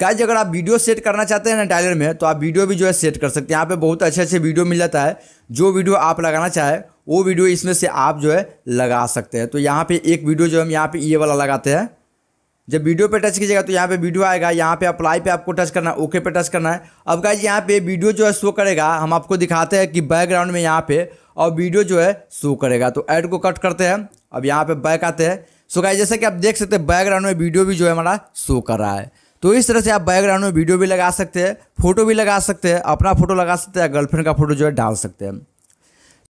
guys अगर आप video set करना चाहते हैं ना टाइलर में तो आप वीडियो भी जो है सेट कर सकते हैं यहाँ पे बहुत अच्छे अच्छे वीडियो मिल जाता है जो वीडियो आप लगाना चाहें वो वीडियो इसमें से आप जो है लगा सकते हैं तो यहाँ पे एक वीडियो जो हम यहाँ पे ये वाला लगाते हैं जब वीडियो पे टच कीजिएगा तो यहाँ पे वीडियो आएगा यहाँ पे अप्लाई पे आपको टच करना है ओके पे टच करना है अब गाइज यहाँ पे वीडियो जो है शो करेगा हम आपको दिखाते हैं कि बैकग्राउंड में यहाँ पे और वीडियो जो है शो करेगा तो ऐड को कट करते हैं अब यहाँ पे बैक आते हैं सो गाइज जैसे कि आप देख सकते हैं बैकग्राउंड में वीडियो भी जो है हमारा शो कर रहा है तो इस तरह से आप बैकग्राउंड में वीडियो भी लगा सकते हैं फोटो भी लगा सकते हैं अपना फोटो लगा सकते हैं गर्लफ्रेंड का फोटो जो है डाल सकते हैं